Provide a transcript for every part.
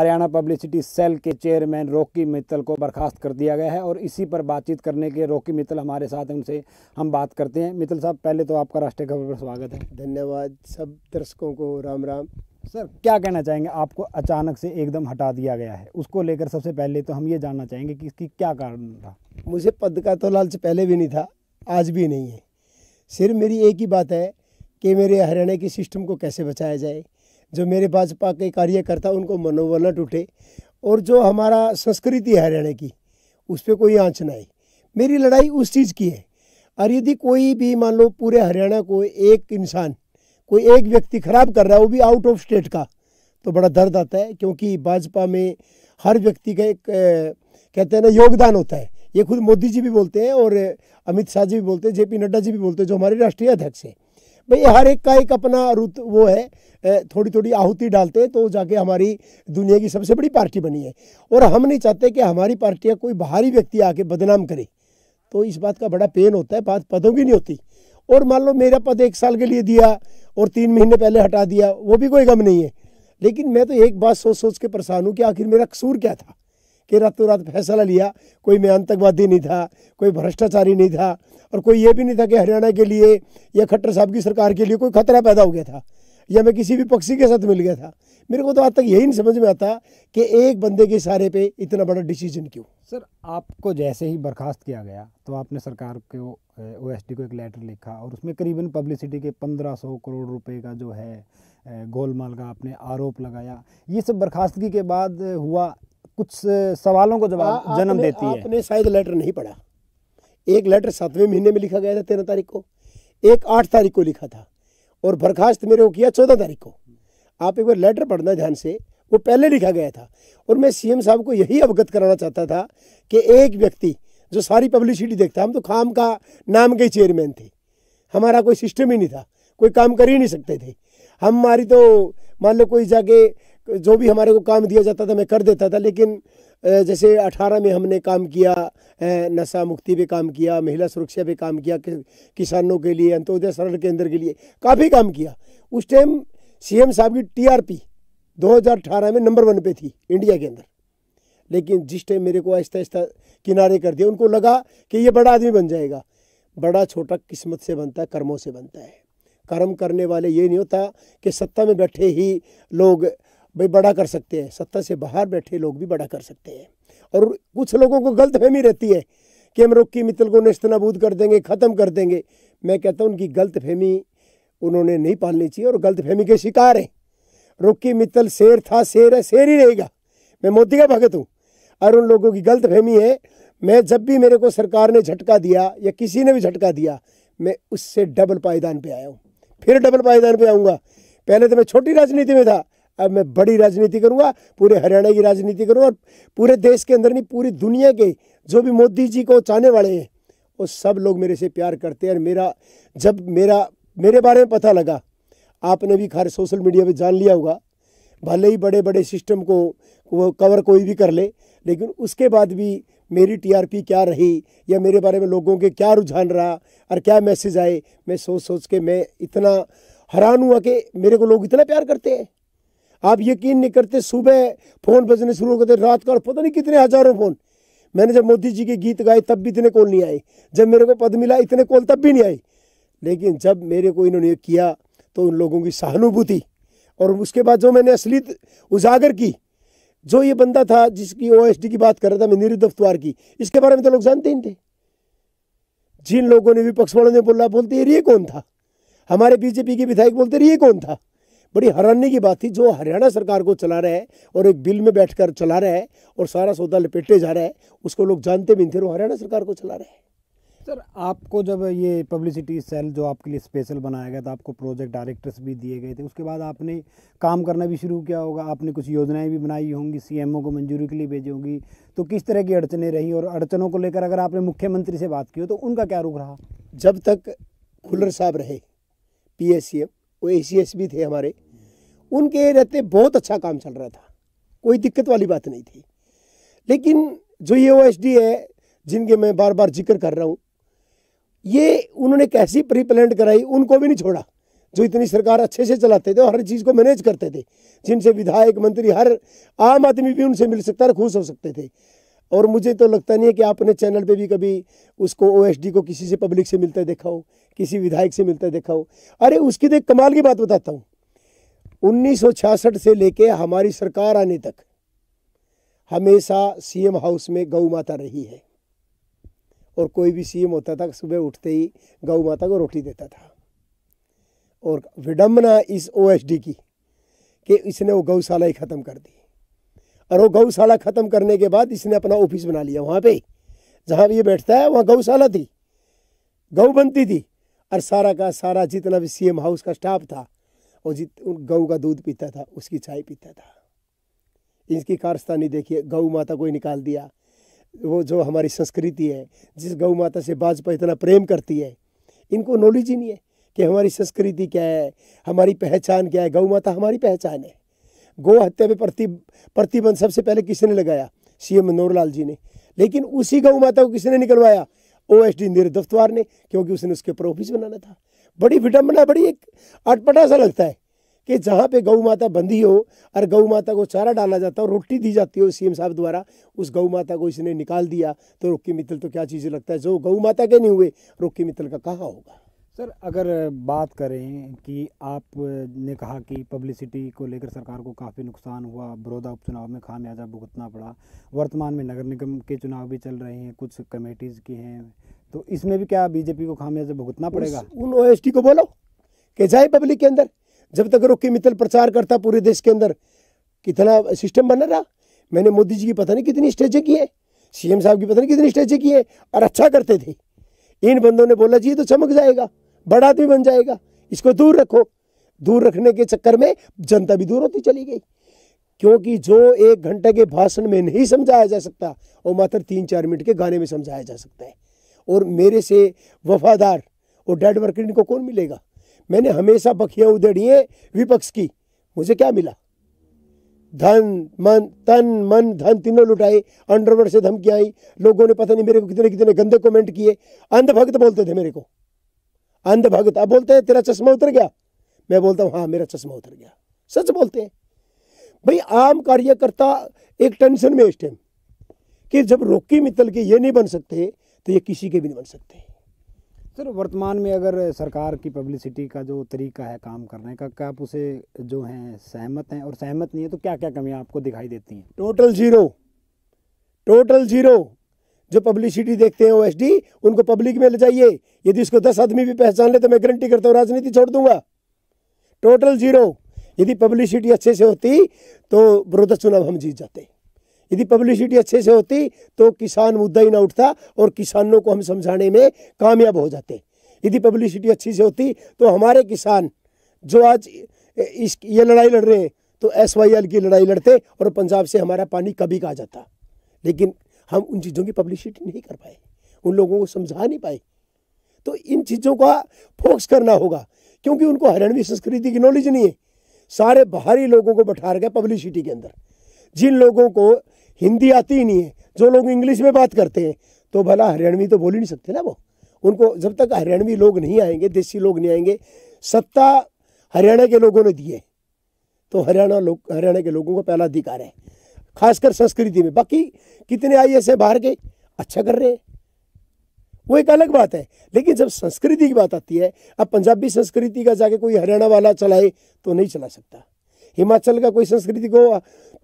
Haryana publicity cell के chairman Rocky Mittal को बर्खास्त कर दिया गया है और इसी पर बातचीत करने के रोकी मित्तल हमारे साथ उनसे हम बात करते हैं मित्तल साहब पहले तो आपका राष्ट्रीय खबर पर स्वागत है धन्यवाद सब दर्शकों को राम राम सर क्या कहना चाहेंगे आपको अचानक से एकदम हटा दिया गया है उसको लेकर सबसे पहले तो हम ये जानना चाहेंगे कि इसकी क्या कारण था मुझे पद का तो लालच पहले भी नहीं था आज भी नहीं है सिर्फ मेरी एक ही बात है कि मेरे हरियाणा के सिस्टम को कैसे बचाया जाए जो मेरे भाजपा के कार्यकर्ता उनको मनोबल न टूटे और जो हमारा संस्कृति है हरियाणा की उस पर कोई आँच ना आई मेरी लड़ाई उस चीज़ की है और यदि कोई भी मान लो पूरे हरियाणा को एक इंसान कोई एक व्यक्ति खराब कर रहा है वो भी आउट ऑफ स्टेट का तो बड़ा दर्द आता है क्योंकि भाजपा में हर व्यक्ति का एक कहते हैं ना योगदान होता है ये खुद मोदी जी भी बोलते हैं और अमित शाह जी भी बोलते हैं जेपी नड्डा जी भी बोलते हैं जो हमारे राष्ट्रीय अध्यक्ष हैं भाई हर एक का एक अपना रुत वो है थोड़ी थोड़ी आहुति डालते हैं तो जाके हमारी दुनिया की सबसे बड़ी पार्टी बनी है और हम नहीं चाहते कि हमारी पार्टी कोई बाहरी व्यक्ति आके बदनाम करे तो इस बात का बड़ा पेन होता है बात पदों की नहीं होती और मान लो मेरा पद एक साल के लिए दिया और तीन महीने पहले हटा दिया वो भी कोई गम नहीं है लेकिन मैं तो एक बात सोच सोच के परेशान हूँ कि आखिर मेरा कसूर क्या था कि रातों तो रात फैसला लिया कोई मैं आतंकवादी नहीं था कोई भ्रष्टाचारी नहीं था और कोई ये भी नहीं था कि हरियाणा के लिए या खट्टर साहब की सरकार के लिए कोई खतरा पैदा हो गया था या मैं किसी भी पक्षी के साथ मिल गया था मेरे को तो आज तक यही नहीं समझ में आता कि एक बंदे के इशारे पे इतना बड़ा डिसीजन क्यों सर आपको जैसे ही बर्खास्त किया गया तो आपने सरकार को ओ एस को एक लेटर लिखा और उसमें करीबन पब्लिसिटी के 1500 करोड़ रुपए का जो है गोलमाल का आपने आरोप लगाया ये सब बर्खास्तगी के बाद हुआ कुछ सवालों को जवाब जन्म देती आपने है आपने शायद लेटर नहीं पढ़ा एक लेटर सातवें महीने में लिखा गया था तेरह तारीख को एक आठ तारीख को लिखा था और बर्खास्त मेरे को किया चौदह तारीख को आप एक बार लेटर पढ़ना ध्यान से वो पहले लिखा गया था और मैं सीएम साहब को यही अवगत कराना चाहता था कि एक व्यक्ति जो सारी पब्लिसिटी देखता हम तो खाम का नाम के चेयरमैन थे हमारा कोई सिस्टम ही नहीं था कोई काम कर ही नहीं सकते थे हमारी तो मान लो कोई जाके जो भी हमारे को काम दिया जाता था मैं कर देता था लेकिन जैसे 18 में हमने काम किया नशा मुक्ति पे काम किया महिला सुरक्षा पे काम किया कि, किसानों के लिए अंत्योदय शरण केंद्र के लिए काफ़ी काम किया उस टाइम सीएम साहब की टीआरपी 2018 में नंबर वन पे थी इंडिया के अंदर लेकिन जिस टाइम मेरे को आहिस्ता आहिस्ता किनारे कर दिया उनको लगा कि ये बड़ा आदमी बन जाएगा बड़ा छोटा किस्मत से बनता है कर्मों से बनता है कर्म करने वाले ये नहीं होता कि सत्ता में बैठे ही लोग भाई बड़ा कर सकते हैं सत्ता से बाहर बैठे लोग भी बड़ा कर सकते हैं और कुछ लोगों को गलत फहमी रहती है कि हम रोकी मित्तल को नष्ट नबूद कर देंगे ख़त्म कर देंगे मैं कहता हूँ उनकी गलत फहमी उन्होंने नहीं पालनी चाहिए और गलत फहमी के शिकार हैं रोकी मित्तल शेर था शेर है शेर ही रहेगा मैं मोदी का भगत हूँ और उन लोगों की गलत फहमी है मैं जब भी मेरे को सरकार ने झटका दिया या किसी ने भी झटका दिया मैं उससे डबल पायदान पर आया हूँ फिर डबल पायदान पर आऊँगा पहले तो मैं छोटी राजनीति में था अब मैं बड़ी राजनीति करूंगा पूरे हरियाणा की राजनीति करूंगा और पूरे देश के अंदर नहीं पूरी दुनिया के जो भी मोदी जी को चाहने वाले हैं वो सब लोग मेरे से प्यार करते हैं और मेरा जब मेरा मेरे बारे में पता लगा आपने भी खारे सोशल मीडिया पे जान लिया होगा भले ही बड़े बड़े सिस्टम को वो कवर कोई भी कर ले लेकिन उसके बाद भी मेरी टीआरपी क्या रही या मेरे बारे में लोगों के क्या रुझान रहा और क्या मैसेज आए मैं सोच सोच के मैं इतना हैरान हुआ कि मेरे को लोग इतना प्यार करते हैं आप यकीन नहीं करते सुबह फ़ोन बजने शुरू करते रात का पता नहीं कितने हज़ारों फ़ोन मैंने जब मोदी जी के गीत गाए तब भी इतने कॉल नहीं आए जब मेरे को पद मिला इतने कॉल तब भी नहीं आए लेकिन जब मेरे को इन्होंने किया तो उन लोगों की सहानुभूति और उसके बाद जो मैंने असली उजागर की जो ये बंदा था जिसकी ओ की बात कर रहा था मैं निरुद्ध अफ्तवार की इसके बारे में तो लोग जानते ही नहीं थे जिन लोगों ने विपक्ष वालों ने बोला बोलते ये कौन था हमारे बीजेपी के विधायक बोलते ये कौन था बड़ी हैरानी की बात थी जो हरियाणा सरकार को चला रहा है और एक बिल में बैठकर चला रहा है और सारा सौदा लपेटे जा रहा है उसको लोग जानते भी नहीं थे वो हरियाणा सरकार को चला रहे हैं सर आपको जब ये पब्लिसिटी सेल जो आपके लिए स्पेशल बनाया गया था आपको प्रोजेक्ट डायरेक्टर्स भी दिए गए थे उसके बाद आपने काम करना भी शुरू किया होगा आपने कुछ योजनाएं भी बनाई होंगी सीएमओ को मंजूरी के लिए भेजी होगी तो किस तरह की अड़चने रही और अड़चनों को लेकर अगर आपने मुख्यमंत्री से बात की हो तो उनका क्या रुख रहा जब तक खुलर साहब रहे पी वो ए भी थे हमारे उनके रहते बहुत अच्छा काम चल रहा था कोई दिक्कत वाली बात नहीं थी लेकिन जो ये ओ है जिनके मैं बार बार जिक्र कर रहा हूँ ये उन्होंने कैसी प्री कराई उनको भी नहीं छोड़ा जो इतनी सरकार अच्छे से चलाते थे और हर चीज़ को मैनेज करते थे जिनसे विधायक मंत्री हर आम आदमी भी उनसे मिल सकता और खुश हो सकते थे और मुझे तो लगता नहीं है कि आपने चैनल पे भी कभी उसको ओएसडी को किसी से पब्लिक से मिलता देखा हो किसी विधायक से मिलता देखा हो अरे उसकी तो एक कमाल की बात बताता हूँ उन्नीस से लेके हमारी सरकार आने तक हमेशा सीएम हाउस में गौ माता रही है और कोई भी सीएम होता था सुबह उठते ही गौ माता को रोटी देता था और विडम्बना इस ओएसडी की कि इसने वो गौशाला ही ख़त्म कर दी और वो गौशाला ख़त्म करने के बाद इसने अपना ऑफिस बना लिया वहाँ पे जहाँ भी ये बैठता है वहाँ गौशाला थी गऊ बनती थी और सारा का सारा जितना भी सीएम हाउस का स्टाफ था वो जित गऊ का दूध पीता था उसकी चाय पीता था इसकी कारस्तानी देखिए गौ माता को ही निकाल दिया वो जो हमारी संस्कृति है जिस गौ माता से भाजपा इतना प्रेम करती है इनको नॉलेज ही नहीं है कि हमारी संस्कृति क्या है हमारी पहचान क्या है गौ माता हमारी पहचान है गौ हत्या पे प्रति प्रतिबंध सबसे पहले किसने लगाया सीएम मनोहर लाल जी ने लेकिन उसी गौ माता को किसने निकलवाया ओ एस डी दफ्तवार ने क्योंकि उसने उसके ऊपर ऑफिस बनाना था बड़ी विडम्बना बड़ी एक अटपटा सा लगता है कि जहाँ पे गौ माता बंधी हो और गौ माता को चारा डाला जाता हो रोटी दी जाती हो सीएम साहब द्वारा उस गौ माता को इसने निकाल दिया तो रोकी मित्तल तो क्या चीज़ें लगता है जो गौ माता के नहीं हुए रोकी मित्तल का कहाँ होगा सर अगर बात करें कि आपने कहा कि पब्लिसिटी को लेकर सरकार को काफ़ी नुकसान हुआ बड़ौदा उपचुनाव में खामियाजा भुगतना पड़ा वर्तमान में नगर निगम के चुनाव भी चल रहे हैं कुछ कमेटीज़ के हैं तो इसमें भी क्या बीजेपी को खामियाजा भुगतना पड़ेगा उन ओ को बोलो कि जाए पब्लिक के अंदर जब तक रोके मित्तल प्रचार करता पूरे देश के अंदर कितना सिस्टम बना रहा मैंने मोदी जी की पता नहीं कितनी स्टेजें की है सीएम साहब की पता नहीं कितनी स्टेजें की है और अच्छा करते थे इन बंदों ने बोला जी तो चमक जाएगा बड़ा आदमी बन जाएगा इसको दूर रखो दूर रखने के चक्कर में जनता भी दूर होती चली गई क्योंकि जो एक घंटे के भाषण में नहीं समझाया जा सकता वो मात्र तीन चार मिनट के गाने में समझाया जा सकता है और मेरे से वफादार और डेड वर्कर इनको कौन मिलेगा मैंने हमेशा बखियाँ उधेड़ी हैं विपक्ष की मुझे क्या मिला धन मन तन मन धन तीनों लुटाए अंडरवर्ड से धमकी आई लोगों ने पता नहीं मेरे को कितने कितने गंदे कमेंट किए अंधभक्त बोलते थे मेरे को भगत आप बोलते हैं तेरा चश्मा उतर गया मैं बोलता हूँ हाँ मेरा चश्मा उतर गया सच बोलते हैं भाई आम कार्यकर्ता एक टेंशन में उस टाइम कि जब रोकी मित्तल के ये नहीं बन सकते तो ये किसी के भी नहीं बन सकते सर वर्तमान में अगर सरकार की पब्लिसिटी का जो तरीका है काम करने का क्या आप उसे जो हैं सहमत हैं और सहमत नहीं है तो क्या क्या कमियां आपको दिखाई देती हैं टोटल ज़ीरो टोटल ज़ीरो जो पब्लिसिटी देखते हैं ओ उनको पब्लिक में ले जाइए यदि उसको दस आदमी भी पहचान ले तो मैं गारंटी करता हूँ राजनीति छोड़ दूंगा टोटल जीरो यदि पब्लिसिटी अच्छे से होती तो बरोदा चुनाव हम जीत जाते यदि पब्लिसिटी अच्छे से होती तो किसान मुद्दा ही ना उठता और किसानों को हम समझाने में कामयाब हो जाते यदि पब्लिसिटी अच्छी से होती तो हमारे किसान जो आज इस ये लड़ाई लड़ रहे हैं तो एस की लड़ाई लड़ते और पंजाब से हमारा पानी कभी का जाता लेकिन हम उन चीज़ों की पब्लिसिटी नहीं कर पाए उन लोगों को समझा नहीं पाए तो इन चीज़ों का फोक्स करना होगा क्योंकि उनको हरियाणवी संस्कृति की नॉलेज नहीं है सारे बाहरी लोगों को बैठा रखा पब्लिसिटी के अंदर जिन लोगों को हिंदी आती ही नहीं है जो लोग इंग्लिश में बात करते हैं तो भला हरियाणवी तो बोल ही नहीं सकते ना वो उनको जब तक हरियाणवी लोग नहीं आएंगे देसी लोग नहीं आएंगे सत्ता हरियाणा के लोगों ने दिए तो हरियाणा लोग हरियाणा के लोगों का पहला अधिकार है खासकर संस्कृति में बाकी कितने आई एस बाहर के अच्छा कर रहे हैं वो एक अलग बात है लेकिन जब संस्कृति की बात आती है अब पंजाबी संस्कृति का जाके कोई हरियाणा वाला चलाए तो नहीं चला सकता हिमाचल का कोई संस्कृति को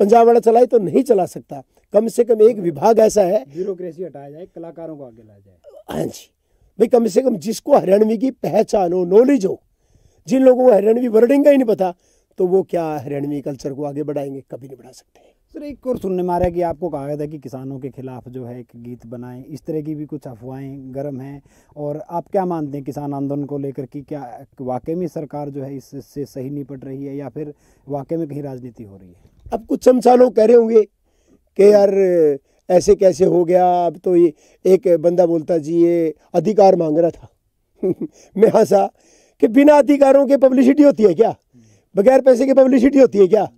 पंजाब वाला चलाए तो नहीं चला सकता कम से कम एक विभाग ऐसा है ब्यूरोक्रेसी हटाया जाए कलाकारों को आगे लाया जाए हाँ जी भाई कम से कम जिसको हरियाणवी की पहचान हो नॉलेज हो जिन लोगों को हरियाणवी वर्डिंग का ही नहीं पता तो वो क्या हरियाणवी कल्चर को आगे बढ़ाएंगे कभी नहीं बढ़ा सकते सर एक और सुनने में आ रहा है कि आपको कहा गया था कि किसानों के खिलाफ जो है एक गीत बनाएं इस तरह की भी कुछ अफवाहें गर्म हैं और आप क्या मानते हैं किसान आंदोलन को लेकर कि क्या वाकई में सरकार जो है इससे सही निपट रही है या फिर वाकई में कहीं राजनीति हो रही है अब कुछ लोग कह रहे होंगे कि यार ऐसे कैसे हो गया अब तो ये एक बंदा बोलता जी ये अधिकार मांग रहा था मैं हंसा कि बिना अधिकारों के पब्लिसिटी होती है क्या बगैर पैसे की पब्लिसिटी होती है क्या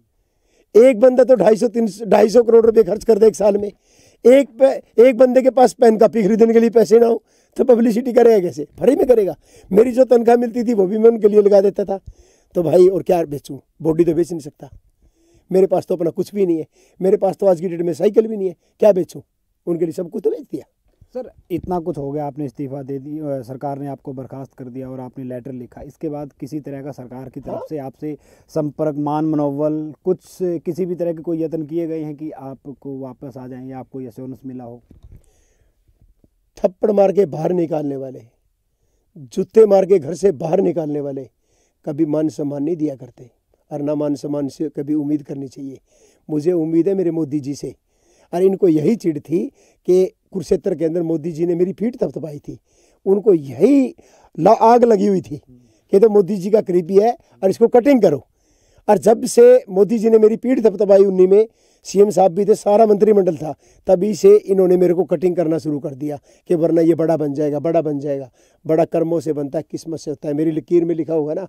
एक बंदा तो ढाई सौ तीन ढाई सौ करोड़ रुपये खर्च कर दे एक साल में एक एक बंदे के पास पेन कापी खरीदने के लिए पैसे ना हो तो पब्लिसिटी करेगा कैसे फ्री में करेगा मेरी जो तनख्वाह मिलती थी वो भी मैं उनके लिए लगा देता था तो भाई और क्या बेचूँ बॉडी तो बेच नहीं सकता मेरे पास तो अपना कुछ भी नहीं है मेरे पास तो आज की डेट में साइकिल भी नहीं है क्या बेचूँ उनके लिए सब कुछ तो बेच दिया सर इतना कुछ हो गया आपने इस्तीफा दे दी सरकार ने आपको बर्खास्त कर दिया और आपने लेटर लिखा इसके बाद किसी तरह का सरकार की तरफ से आपसे संपर्क मान मनोबल कुछ किसी भी तरह के कोई यत्न किए गए हैं कि आपको वापस आ जाएं या आपको यशोनस मिला हो थप्पड़ मार के बाहर निकालने वाले जूते मार के घर से बाहर निकालने वाले कभी मान सम्मान नहीं दिया करते और ना मान सम्मान से कभी उम्मीद करनी चाहिए मुझे उम्मीद है मेरे मोदी जी से और इनको यही चिड़ थी कि कुरुक्षेत्र के अंदर मोदी जी ने मेरी पीठ थपथपाई थी उनको यही आग लगी हुई थी कि तो मोदी जी का करीबी है और इसको कटिंग करो और जब से मोदी जी ने मेरी पीठ थपथपाई उन्नी में सीएम साहब भी थे सारा मंत्रिमंडल था तभी से इन्होंने मेरे को कटिंग करना शुरू कर दिया कि वरना ये बड़ा बन जाएगा बड़ा बन जाएगा बड़ा कर्मों से बनता है किस्मत से होता है मेरी लकीर में लिखा होगा ना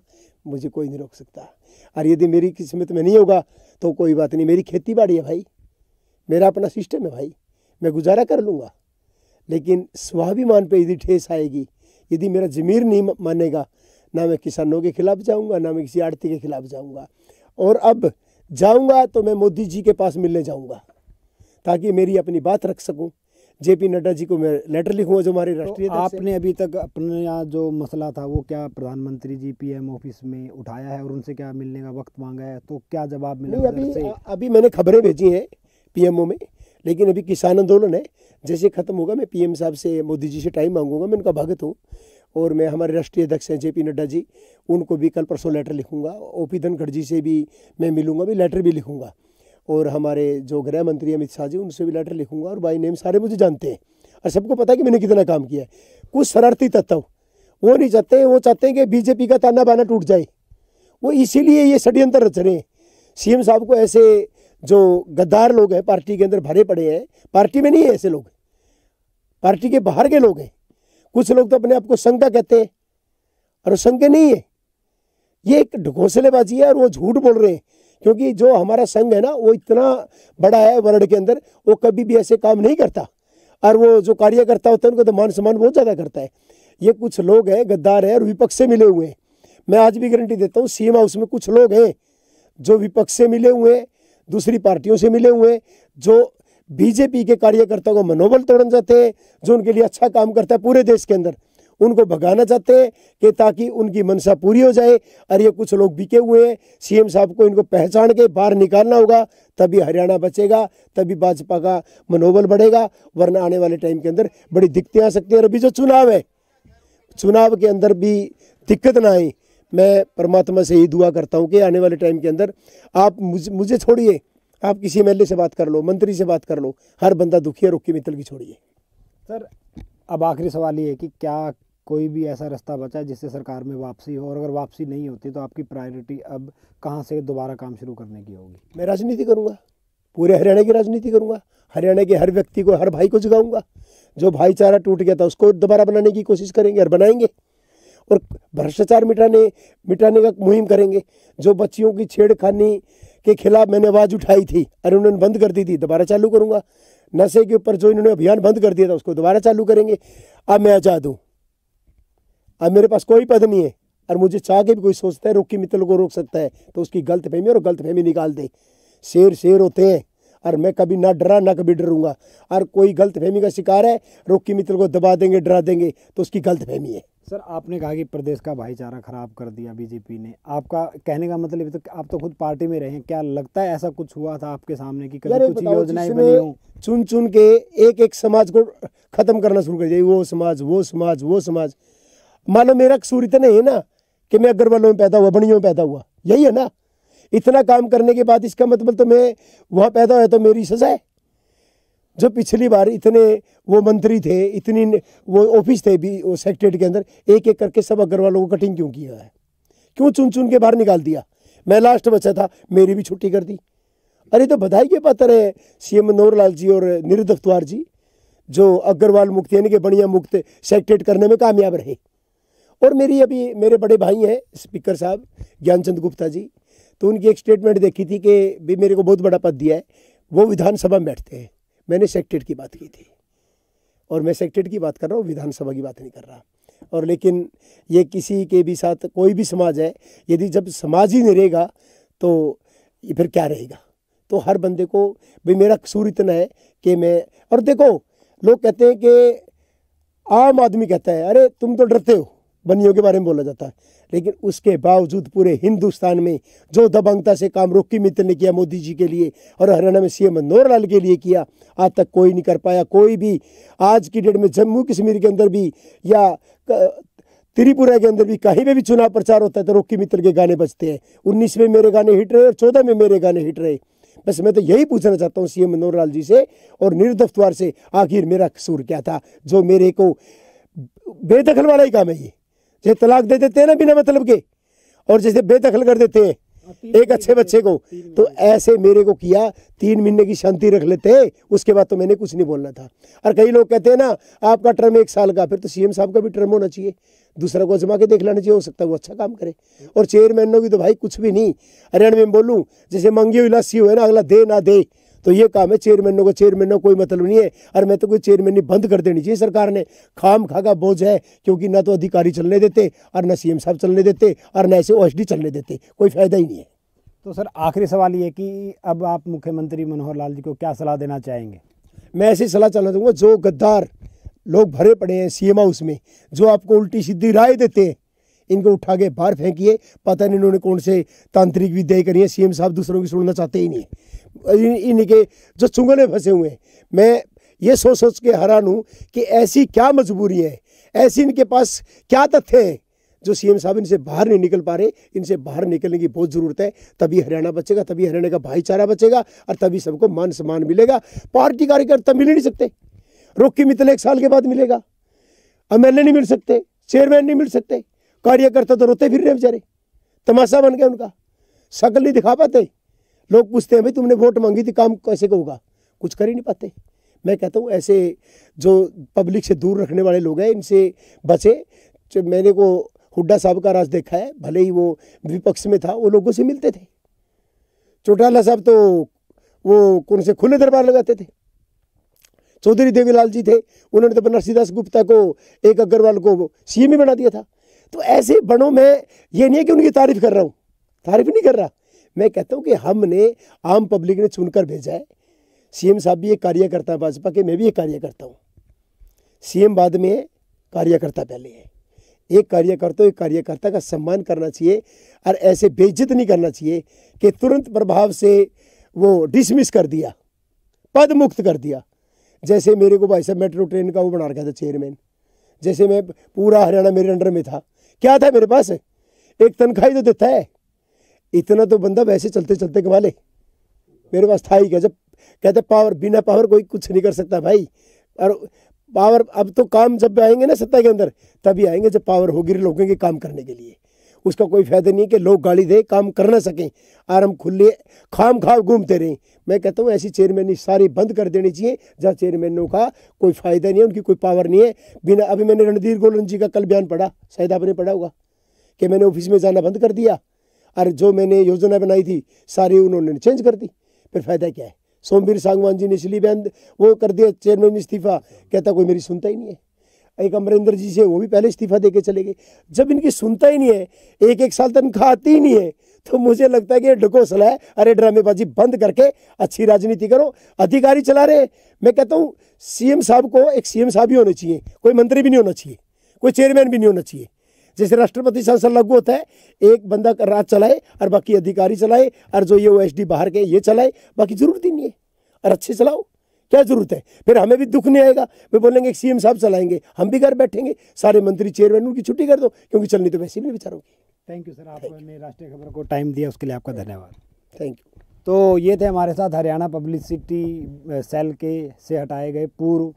मुझे कोई नहीं रोक सकता और यदि मेरी किस्मत में नहीं होगा तो कोई बात नहीं मेरी खेती बाड़ी है भाई मेरा अपना सिस्टम है भाई मैं गुजारा कर लूँगा लेकिन स्वाभिमान पे यदि ठेस आएगी यदि मेरा ज़मीर नहीं मानेगा ना मैं किसानों के खिलाफ जाऊँगा ना मैं किसी आड़ती के खिलाफ जाऊँगा और अब जाऊँगा तो मैं मोदी जी के पास मिलने जाऊँगा ताकि मेरी अपनी बात रख सकूँ जे पी नड्डा जी को मैं लेटर लिखूंगा जो हमारे तो राष्ट्रीय तो आपने अभी तक अपना जो मसला था वो क्या प्रधानमंत्री जी पीएम ऑफिस में उठाया है और उनसे क्या मिलने का वक्त मांगा है तो क्या जवाब मिला अभी अभी मैंने खबरें भेजी हैं पीएमओ में लेकिन अभी किसान आंदोलन है जैसे ख़त्म होगा मैं पीएम साहब से मोदी जी से टाइम मांगूंगा मैं उनका भगत हूँ और मैं हमारे राष्ट्रीय अध्यक्ष हैं जे पी नड्डा जी उनको भी कल परसों लेटर लिखूँगा ओ पी धनखड़ जी से भी मैं मिलूँगा भी लेटर भी लिखूँगा और हमारे जो गृह मंत्री अमित शाह जी उनसे भी लेटर लिखूँगा और बाई नेम सारे मुझे जानते हैं और सबको पता है कि मैंने कितना काम किया है कुछ शरारती तत्व वो नहीं चाहते वो चाहते हैं कि बीजेपी का ताना बाना टूट जाए वो इसीलिए ये षड्यंत्र रच रहे हैं सीएम साहब को ऐसे जो गद्दार लोग हैं पार्टी के अंदर भरे पड़े हैं पार्टी में नहीं है ऐसे लोग पार्टी के बाहर के लोग हैं कुछ लोग तो अपने आप को संघ का कहते हैं और संघ के नहीं है ये एक घोसलेबाजी है और वो झूठ बोल रहे हैं क्योंकि जो हमारा संघ है ना वो इतना बड़ा है वर्ल्ड के अंदर वो कभी भी ऐसे काम नहीं करता और वो जो कार्यकर्ता होते हैं उनको तो मान सम्मान बहुत ज़्यादा करता है ये कुछ लोग हैं गद्दार हैं और विपक्ष से मिले हुए हैं मैं आज भी गारंटी देता हूँ सीएम हाउस में कुछ लोग हैं जो विपक्ष से मिले हुए हैं दूसरी पार्टियों से मिले हुए जो बीजेपी के कार्यकर्ताओं को मनोबल तोड़ना चाहते हैं जो उनके लिए अच्छा काम करता है पूरे देश के अंदर उनको भगाना चाहते हैं कि ताकि उनकी मनसा पूरी हो जाए और ये कुछ लोग बिके हुए हैं सीएम साहब को इनको पहचान के बाहर निकालना होगा तभी हरियाणा बचेगा तभी भाजपा का मनोबल बढ़ेगा वरना आने वाले टाइम के अंदर बड़ी दिक्कतें आ सकती हैं और अभी जो चुनाव है चुनाव के अंदर भी दिक्कत ना आई मैं परमात्मा से यही दुआ करता हूँ कि आने वाले टाइम के अंदर आप मुझे मुझे छोड़िए आप किसी एम से बात कर लो मंत्री से बात कर लो हर बंदा दुखी है रुखी मित्तल की छोड़िए सर अब आखिरी सवाल ये है कि क्या कोई भी ऐसा रास्ता बचा जिससे सरकार में वापसी हो और अगर वापसी नहीं होती तो आपकी प्रायोरिटी अब कहाँ से दोबारा काम शुरू करने की होगी मैं राजनीति करूँगा पूरे हरियाणा की राजनीति करूँगा हरियाणा के हर व्यक्ति को हर भाई को जगाऊँगा जो भाईचारा टूट गया था उसको दोबारा बनाने की कोशिश करेंगे और बनाएंगे और भ्रष्टाचार मिटाने मिटाने का मुहिम करेंगे जो बच्चियों की छेड़खानी के खिलाफ मैंने आवाज़ उठाई थी अरे उन्होंने बंद कर दी थी दोबारा चालू करूँगा नशे के ऊपर जो इन्होंने अभियान बंद कर दिया था उसको दोबारा चालू करेंगे अब मैं आज़ाद हूँ अब मेरे पास कोई पद नहीं है और मुझे चाह के भी कोई सोचता है रोकी मित्र को रोक सकता है तो उसकी गलत फहमी और गलत फहमी निकाल दे शेर शेर होते हैं और मैं कभी ना डरा ना कभी डरूंगा और कोई गलत फहमी का शिकार है रोकी मित्र को दबा देंगे डरा देंगे तो उसकी गलत फहमी है सर आपने कहा कि प्रदेश का भाईचारा खराब कर दिया बीजेपी ने आपका कहने का मतलब तो आप तो खुद पार्टी में रहे हैं क्या लगता है ऐसा कुछ हुआ था आपके सामने की कभी कुछ योजनाएं बनी हो चुन चुन के एक एक समाज को खत्म करना शुरू कर दिया वो समाज वो समाज वो समाज मानो मेरा कसूर इतना है ना कि मैं अग्रवालों में पैदा हुआ बनियों में पैदा हुआ यही है ना इतना काम करने के बाद इसका मतलब तो मैं वहाँ पैदा हुआ तो मेरी सज़ा है जो पिछली बार इतने वो मंत्री थे इतनी वो ऑफिस थे भी वो सेक्रेटरी के अंदर एक एक करके सब अग्रवालों को कटिंग क्यों किया है क्यों चुन चुन के बाहर निकाल दिया मैं लास्ट बचा था मेरी भी छुट्टी कर दी अरे तो बधाई के पात्र है सी एम मनोहर लाल जी और नीरज जी जो अग्रवाल मुक्त यानी कि बढ़िया मुक्त सेक्रेट करने में कामयाब रहे और मेरी अभी मेरे बड़े भाई हैं स्पीकर साहब ज्ञानचंद गुप्ता जी तो उनकी एक स्टेटमेंट देखी थी कि भी मेरे को बहुत बड़ा पद दिया है वो विधानसभा में बैठते हैं मैंने सेक्रेट की बात की थी और मैं सेक्रेट की बात कर रहा हूँ विधानसभा की बात नहीं कर रहा और लेकिन ये किसी के भी साथ कोई भी समाज है यदि जब समाज ही नहीं रहेगा तो ये फिर क्या रहेगा तो हर बंदे को भाई मेरा कसूर इतना है कि मैं और देखो लोग कहते हैं कि आम आदमी कहता है अरे तुम तो डरते हो बनियों के बारे में बोला जाता है लेकिन उसके बावजूद पूरे हिंदुस्तान में जो दबंगता से काम रोकी मित्र ने किया मोदी जी के लिए और हरियाणा में सीएम मनोहर लाल के लिए किया आज तक कोई नहीं कर पाया कोई भी आज की डेट में जम्मू कश्मीर के अंदर भी या त्रिपुरा के अंदर भी कहीं पर भी चुनाव प्रचार होता है तो रोकी मित्र के गाने बजते हैं उन्नीस में मेरे गाने हिट रहे और चौदह में मेरे गाने हिट रहे बस मैं तो यही पूछना चाहता हूँ सीएम मनोहर लाल जी से और निर्दफ्तवार से आखिर मेरा कसूर क्या था जो मेरे को बेदखल वाला ही काम है ये जैसे तलाक दे देते हैं ना बिना मतलब के और जैसे बेदखल कर देते हैं हाँ, एक अच्छे बच्चे को तो ऐसे मेरे को किया तीन महीने की शांति रख लेते उसके बाद तो मैंने कुछ नहीं बोलना था और कई लोग कहते हैं ना आपका टर्म एक साल का फिर तो सीएम साहब का भी टर्म होना चाहिए दूसरा को जमा के देख लेना चाहिए हो सकता है वो अच्छा काम करे और चेयरमैन की तो भाई कुछ भी नहीं हरियाणा में बोलूँ जैसे मंगी हुई लस्सी हुए ना अगला दे ना दे तो ये काम है चेयरमैनों को चेयरमैनों कोई मतलब नहीं है और मैं तो कोई चेयरमैन बंद कर देनी चाहिए सरकार ने खाम खा का बोझ है क्योंकि ना तो अधिकारी चलने देते और ना सीएम साहब चलने देते और ना ऐसे ओ चलने देते कोई फ़ायदा ही नहीं है तो सर आखिरी सवाल ये कि अब आप मुख्यमंत्री मनोहर लाल जी को क्या सलाह देना चाहेंगे मैं ऐसी सलाह चलना दूंगा जो गद्दार लोग भरे पड़े हैं सीएम हाउस में जो आपको उल्टी सीधी राय देते हैं इनको उठा के बाहर फेंकिए पता नहीं इन्होंने कौन से तांत्रिक विद्याएं करी है सीएम साहब दूसरों की सुनना चाहते ही नहीं इनके जो चुंगने फंसे हुए हैं मैं ये सोच सोच के हैरान हूँ कि ऐसी क्या मजबूरी है ऐसी इनके पास क्या तथ्य हैं जो सीएम साहब इनसे बाहर नहीं निकल पा रहे इनसे बाहर निकलने की बहुत ज़रूरत है तभी हरियाणा बचेगा तभी हरियाणा का भाईचारा बचेगा और तभी सबको मान सम्मान मिलेगा पार्टी कार्यकर्ता मिल नहीं सकते रोकी मित्तल एक साल के बाद मिलेगा एम नहीं मिल सकते चेयरमैन नहीं मिल सकते कार्यकर्ता तो रोते फिर रहे बेचारे तमाशा बन गया उनका शक्ल नहीं दिखा पाते लोग पूछते हैं भाई तुमने वोट मांगी थी काम कैसे का होगा कुछ कर ही नहीं पाते मैं कहता हूँ ऐसे जो पब्लिक से दूर रखने वाले लोग हैं इनसे बचे जो मैंने को हुड्डा साहब का राज देखा है भले ही वो विपक्ष में था वो लोगों से मिलते थे चौटाला साहब तो वो कौन से खुले दरबार लगाते थे चौधरी देवीलाल जी थे उन्होंने तो बनारसीदास गुप्ता को एक अग्रवाल को सीएम ही बना दिया था तो ऐसे बनो मैं ये नहीं है कि उनकी तारीफ कर रहा हूँ तारीफ नहीं कर रहा मैं कहता हूँ कि हमने आम पब्लिक ने चुनकर भेजा है सीएम साहब भी एक कार्यकर्ता है भाजपा के मैं भी एक कार्यकर्ता हूँ सीएम बाद में है कार्यकर्ता पहले है एक कार्यकर्ता एक कार्यकर्ता का सम्मान करना चाहिए और ऐसे बेइज्जत नहीं करना चाहिए कि तुरंत प्रभाव से वो डिसमिस कर दिया पद मुक्त कर दिया जैसे मेरे को भाई साहब मेट्रो ट्रेन का वो बना रखा था चेयरमैन जैसे मैं पूरा हरियाणा मेरे अंडर में था क्या था मेरे पास एक तनख्वाही तो देता है इतना तो बंदा वैसे चलते चलते कमा ले मेरे पास था ही क्या जब कहते पावर बिना पावर कोई कुछ नहीं कर सकता भाई और पावर अब तो काम जब आएंगे ना सत्ता के अंदर तभी आएंगे जब पावर होगी लोगों के काम करने के लिए उसका कोई फ़ायदा नहीं है कि लोग गाली दें काम कर ना सकें और हम खुले खाम खाम घूमते रहें मैं कहता हूँ ऐसी चेयरमैन सारी बंद कर देनी चाहिए जहाँ चेयरमैनों का कोई फ़ायदा नहीं है उनकी कोई पावर नहीं है बिना अभी मैंने रणधीर गोलन जी का कल बयान पढ़ा शायद आपने पढ़ा होगा कि मैंने ऑफिस में जाना बंद कर दिया और जो मैंने योजना बनाई थी सारी उन्होंने चेंज कर दी फिर फ़ायदा क्या है सोमवीर सांगवान जी ने इसलिए बयान वो कर दिया चेयरमैन इस्तीफा कहता कोई मेरी सुनता ही नहीं है एक अमरिंदर जी से वो भी पहले इस्तीफा दे के चले गए जब इनकी सुनता ही नहीं है एक एक साल तनख्वाह आती ही नहीं है तो मुझे लगता है कि ये ढकोसला है अरे ड्रामेबाजी बंद करके अच्छी राजनीति करो अधिकारी चला रहे मैं कहता हूँ सीएम साहब को एक सीएम साहब ही होना चाहिए कोई मंत्री भी नहीं होना चाहिए कोई चेयरमैन भी नहीं होना चाहिए जैसे राष्ट्रपति शासन लागू होता है एक बंदा राज चलाए और बाकी अधिकारी चलाए और जो ये ओ बाहर के ये चलाए बाकी जरूरत ही नहीं है और अच्छे चलाओ क्या जरूरत है फिर हमें भी दुख नहीं आएगा वे बोलेंगे सीएम साहब चलाएंगे हम भी घर बैठेंगे सारे मंत्री चेयरमैन उनकी छुट्टी कर दो क्योंकि चलनी तो वैसे भी बेचारों की थैंक यू सर आपने राष्ट्रीय खबर को टाइम दिया उसके लिए आपका धन्यवाद थैंक यू तो ये थे हमारे साथ हरियाणा पब्लिसिटी सेल के से हटाए गए पूर्व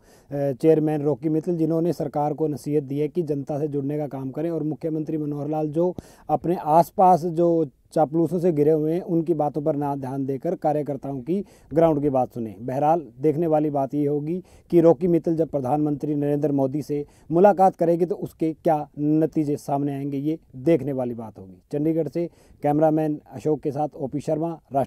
चेयरमैन रोकी मित्तल जिन्होंने सरकार को नसीहत दी है कि जनता से जुड़ने का काम करें और मुख्यमंत्री मनोहर लाल जो अपने आसपास जो चापलूसों से घिरे हुए हैं उनकी बातों पर ना ध्यान देकर कार्यकर्ताओं की ग्राउंड की बात सुने बहरहाल देखने वाली बात ये होगी कि रोकी मित्तल जब प्रधानमंत्री नरेंद्र मोदी से मुलाकात करेगी तो उसके क्या नतीजे सामने आएंगे ये देखने वाली बात होगी चंडीगढ़ से कैमरामैन अशोक के साथ ओ शर्मा